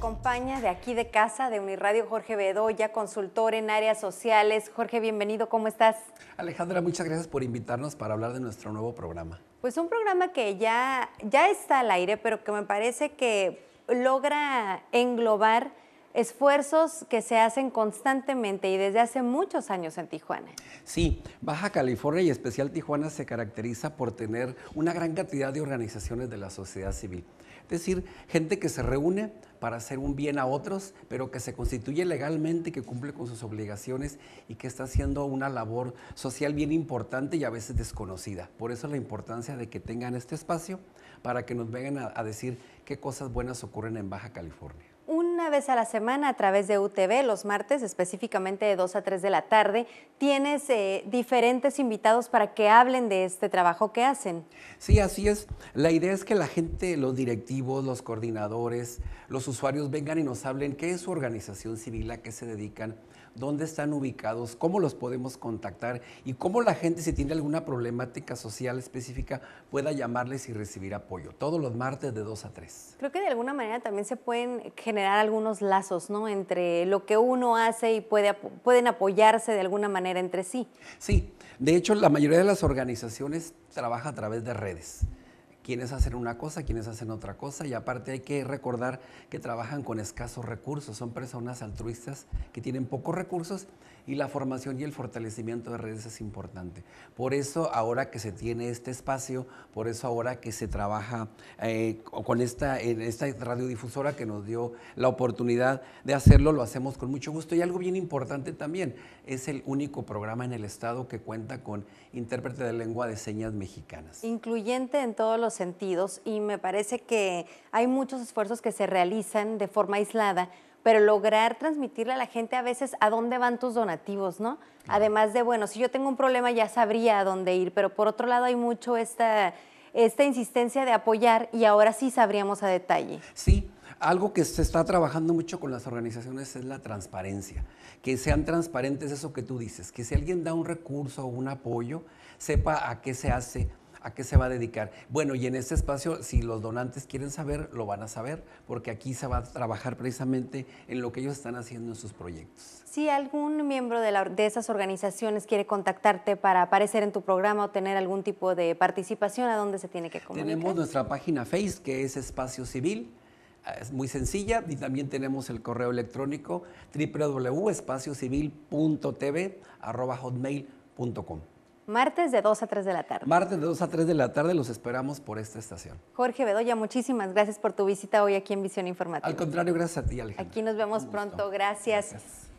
acompaña de aquí de casa, de Uniradio, Jorge Bedoya, consultor en áreas sociales. Jorge, bienvenido, ¿cómo estás? Alejandra, muchas gracias por invitarnos para hablar de nuestro nuevo programa. Pues un programa que ya, ya está al aire, pero que me parece que logra englobar esfuerzos que se hacen constantemente y desde hace muchos años en Tijuana. Sí, Baja California y especial Tijuana se caracteriza por tener una gran cantidad de organizaciones de la sociedad civil. Es decir, gente que se reúne para hacer un bien a otros, pero que se constituye legalmente, que cumple con sus obligaciones y que está haciendo una labor social bien importante y a veces desconocida. Por eso la importancia de que tengan este espacio para que nos vengan a decir qué cosas buenas ocurren en Baja California vez a la semana a través de UTV, los martes específicamente de 2 a 3 de la tarde, tienes eh, diferentes invitados para que hablen de este trabajo que hacen. Sí, así es. La idea es que la gente, los directivos, los coordinadores, los usuarios vengan y nos hablen qué es su organización civil, a qué se dedican, dónde están ubicados, cómo los podemos contactar y cómo la gente, si tiene alguna problemática social específica, pueda llamarles y recibir apoyo. Todos los martes de 2 a 3. Creo que de alguna manera también se pueden generar algún unos lazos, ¿no? Entre lo que uno hace y pueden apoyarse de alguna manera entre sí. Sí, de hecho la mayoría de las organizaciones trabaja a través de redes quienes hacen una cosa, quienes hacen otra cosa, y aparte hay que recordar que trabajan con escasos recursos, son personas altruistas que tienen pocos recursos y la formación y el fortalecimiento de redes es importante. Por eso ahora que se tiene este espacio, por eso ahora que se trabaja eh, con esta, esta radiodifusora que nos dio la oportunidad de hacerlo, lo hacemos con mucho gusto. Y algo bien importante también, es el único programa en el Estado que cuenta con intérprete de lengua de señas mexicanas. Incluyente en todos los sentidos y me parece que hay muchos esfuerzos que se realizan de forma aislada, pero lograr transmitirle a la gente a veces a dónde van tus donativos, ¿no? Además de, bueno, si yo tengo un problema ya sabría a dónde ir, pero por otro lado hay mucho esta, esta insistencia de apoyar y ahora sí sabríamos a detalle. Sí, algo que se está trabajando mucho con las organizaciones es la transparencia. Que sean transparentes eso que tú dices, que si alguien da un recurso o un apoyo, sepa a qué se hace, a qué se va a dedicar. Bueno, y en este espacio, si los donantes quieren saber, lo van a saber, porque aquí se va a trabajar precisamente en lo que ellos están haciendo en sus proyectos. Si algún miembro de, de esas organizaciones quiere contactarte para aparecer en tu programa o tener algún tipo de participación, ¿a dónde se tiene que comunicar? Tenemos nuestra página Face, que es Espacio Civil, ah, es muy sencilla y también tenemos el correo electrónico www.espaciocivil.tv hotmail.com. Martes de 2 a 3 de la tarde. Martes de 2 a 3 de la tarde los esperamos por esta estación. Jorge Bedoya, muchísimas gracias por tu visita hoy aquí en Visión Informativa. Al contrario, gracias a ti, Alejandro. Aquí nos vemos pronto. gracias. gracias.